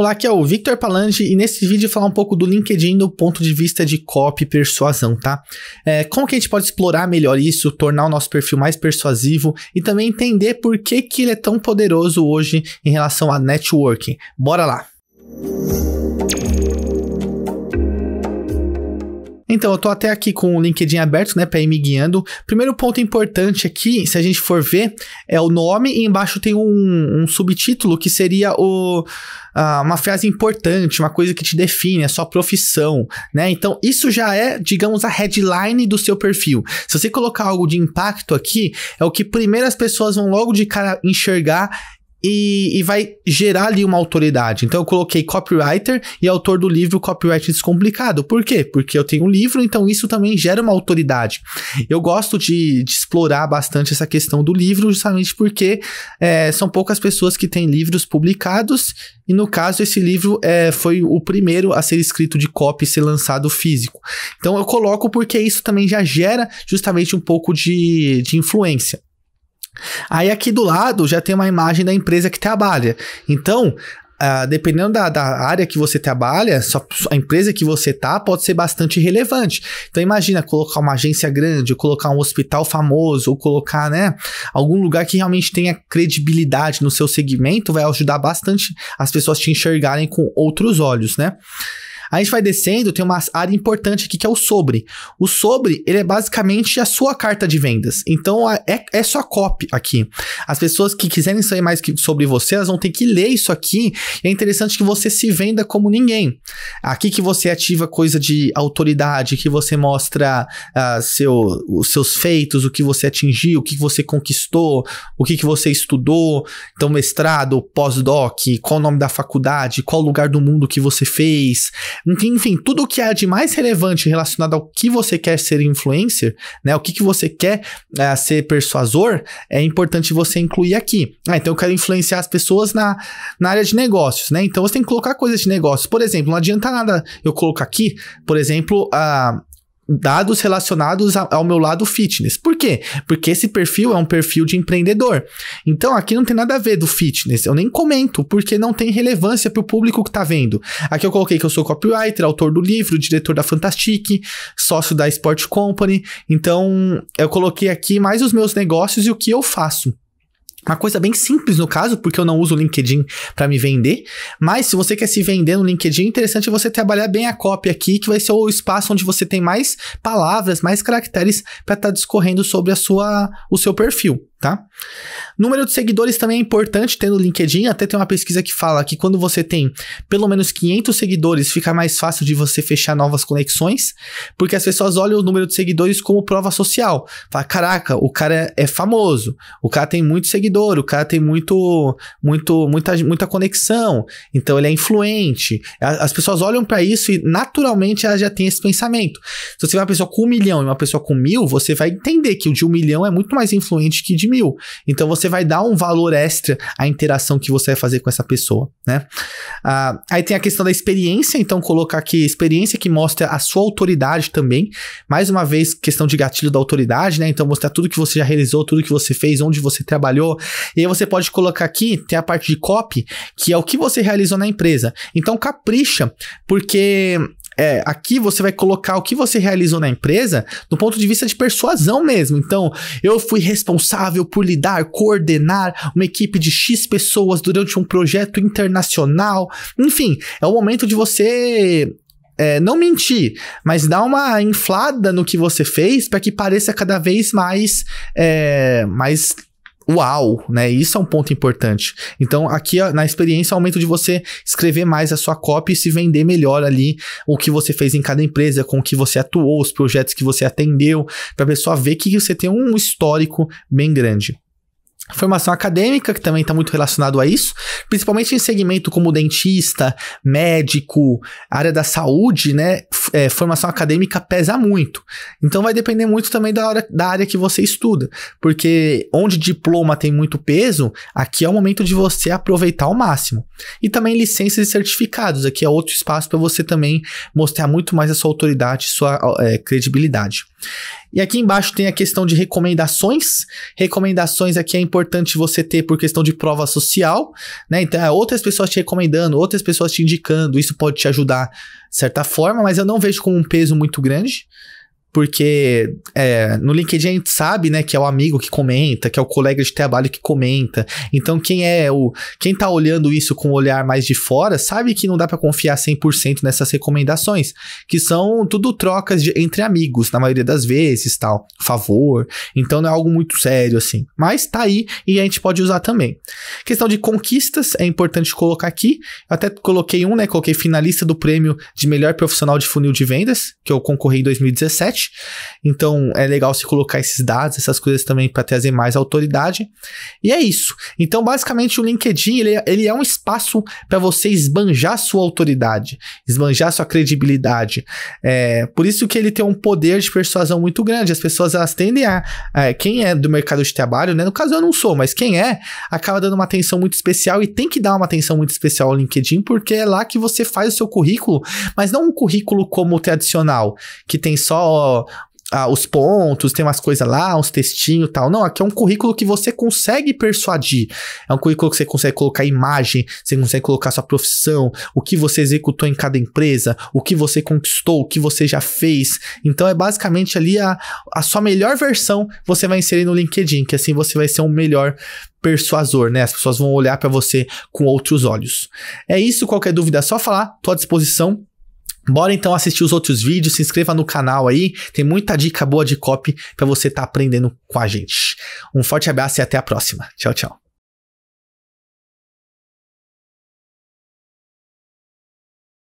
Olá, aqui é o Victor Palange e nesse vídeo vou falar um pouco do LinkedIn do ponto de vista de copy e persuasão, tá? É, como que a gente pode explorar melhor isso, tornar o nosso perfil mais persuasivo e também entender por que, que ele é tão poderoso hoje em relação a networking. Bora lá! Então, eu tô até aqui com o LinkedIn aberto, né, para ir me guiando. Primeiro ponto importante aqui, se a gente for ver, é o nome e embaixo tem um, um subtítulo que seria o uma frase importante, uma coisa que te define, a sua profissão, né? Então, isso já é, digamos, a headline do seu perfil. Se você colocar algo de impacto aqui, é o que primeiro as pessoas vão logo de cara enxergar e, e, vai gerar ali uma autoridade. Então eu coloquei copywriter e autor do livro Copyright Descomplicado. Por quê? Porque eu tenho um livro, então isso também gera uma autoridade. Eu gosto de, de explorar bastante essa questão do livro, justamente porque é, são poucas pessoas que têm livros publicados, e no caso, esse livro é, foi o primeiro a ser escrito de copy e ser lançado físico. Então eu coloco porque isso também já gera justamente um pouco de, de influência. Aí aqui do lado já tem uma imagem da empresa que trabalha. Então, Uh, dependendo da, da, área que você trabalha, a empresa que você tá pode ser bastante relevante. Então imagina colocar uma agência grande, ou colocar um hospital famoso, ou colocar, né, algum lugar que realmente tenha credibilidade no seu segmento, vai ajudar bastante as pessoas te enxergarem com outros olhos, né? A gente vai descendo, tem uma área importante aqui que é o sobre. O sobre, ele é basicamente a sua carta de vendas. Então, é, é só copy aqui. As pessoas que quiserem saber mais sobre você, elas vão ter que ler isso aqui. É interessante que você se venda como ninguém. Aqui que você ativa coisa de autoridade, que você mostra uh, seu, os seus feitos, o que você atingiu, o que você conquistou, o que você estudou. Então, mestrado, pós-doc, qual o nome da faculdade, qual lugar do mundo que você fez, enfim, tudo o que há de mais relevante relacionado ao que você quer ser influencer, né? O que, que você quer é, ser persuasor, é importante você incluir aqui. Ah, então eu quero influenciar as pessoas na, na área de negócios, né? Então você tem que colocar coisas de negócios. Por exemplo, não adianta nada eu colocar aqui, por exemplo, a dados relacionados ao meu lado fitness. Por quê? Porque esse perfil é um perfil de empreendedor. Então aqui não tem nada a ver do fitness. Eu nem comento porque não tem relevância para o público que está vendo. Aqui eu coloquei que eu sou copywriter, autor do livro, diretor da Fantastic, sócio da Sport Company. Então eu coloquei aqui mais os meus negócios e o que eu faço. Uma coisa bem simples no caso, porque eu não uso o LinkedIn para me vender, mas se você quer se vender no LinkedIn, é interessante você trabalhar bem a cópia aqui, que vai ser o espaço onde você tem mais palavras, mais caracteres para estar tá discorrendo sobre a sua, o seu perfil tá? Número de seguidores também é importante ter no LinkedIn, até tem uma pesquisa que fala que quando você tem pelo menos 500 seguidores, fica mais fácil de você fechar novas conexões, porque as pessoas olham o número de seguidores como prova social. Fala, caraca, o cara é, é famoso, o cara tem muito seguidor, o cara tem muito, muito, muita, muita conexão, então ele é influente. As pessoas olham para isso e naturalmente elas já têm esse pensamento. Se você é uma pessoa com um milhão e uma pessoa com mil, você vai entender que o de um milhão é muito mais influente que de mil. Então você vai dar um valor extra à interação que você vai fazer com essa pessoa, né? Ah, aí tem a questão da experiência, então colocar aqui experiência que mostra a sua autoridade também. Mais uma vez, questão de gatilho da autoridade, né? Então mostrar tudo que você já realizou, tudo que você fez, onde você trabalhou. E aí você pode colocar aqui, tem a parte de copy, que é o que você realizou na empresa. Então capricha, porque é, aqui você vai colocar o que você realizou na empresa do ponto de vista de persuasão mesmo. Então, eu fui responsável por lidar, coordenar uma equipe de X pessoas durante um projeto internacional. Enfim, é o momento de você é, não mentir, mas dar uma inflada no que você fez para que pareça cada vez mais, é, mais uau, né? Isso é um ponto importante. Então, aqui na experiência é o momento de você escrever mais a sua cópia e se vender melhor ali o que você fez em cada empresa, com o que você atuou, os projetos que você atendeu, para a pessoa ver que você tem um histórico bem grande. Formação acadêmica, que também está muito relacionado a isso, principalmente em segmento como dentista, médico, área da saúde, né? É, formação acadêmica pesa muito. Então vai depender muito também da, hora, da área que você estuda, porque onde diploma tem muito peso, aqui é o momento de você aproveitar ao máximo. E também licenças e certificados, aqui é outro espaço para você também mostrar muito mais a sua autoridade, sua é, credibilidade. E aqui embaixo tem a questão de recomendações. Recomendações aqui é importante você ter por questão de prova social, né? Então, é, outras pessoas te recomendando, outras pessoas te indicando, isso pode te ajudar de certa forma, mas eu não vejo como um peso muito grande. Porque é, no LinkedIn a gente sabe, né, que é o amigo que comenta, que é o colega de trabalho que comenta. Então quem é o quem tá olhando isso com um olhar mais de fora, sabe que não dá para confiar 100% nessas recomendações, que são tudo trocas de, entre amigos, na maioria das vezes, tal, favor. Então não é algo muito sério assim. Mas tá aí e a gente pode usar também. Questão de conquistas é importante colocar aqui. Eu até coloquei um, né, coloquei finalista do prêmio de melhor profissional de funil de vendas, que eu concorri em 2017 então é legal se colocar esses dados, essas coisas também para trazer mais autoridade. E é isso. Então, basicamente, o LinkedIn ele, é, ele é um espaço para você esbanjar sua autoridade, esbanjar sua credibilidade. É, por isso que ele tem um poder de persuasão muito grande. As pessoas elas tendem a. É, quem é do mercado de trabalho, né? No caso, eu não sou, mas quem é, acaba dando uma atenção muito especial e tem que dar uma atenção muito especial ao LinkedIn, porque é lá que você faz o seu currículo, mas não um currículo como o tradicional, que tem só ah, os pontos, tem umas coisas lá, uns textinhos e tal. Não, aqui é um currículo que você consegue persuadir. É um currículo que você consegue colocar imagem, você consegue colocar sua profissão, o que você executou em cada empresa, o que você conquistou, o que você já fez. Então é basicamente ali a, a sua melhor versão você vai inserir no LinkedIn, que assim você vai ser um melhor persuasor, né? As pessoas vão olhar para você com outros olhos. É isso, qualquer dúvida é só falar, tô à disposição. Bora então assistir os outros vídeos, se inscreva no canal aí, tem muita dica boa de copy para você estar tá aprendendo com a gente. Um forte abraço e até a próxima. Tchau, tchau.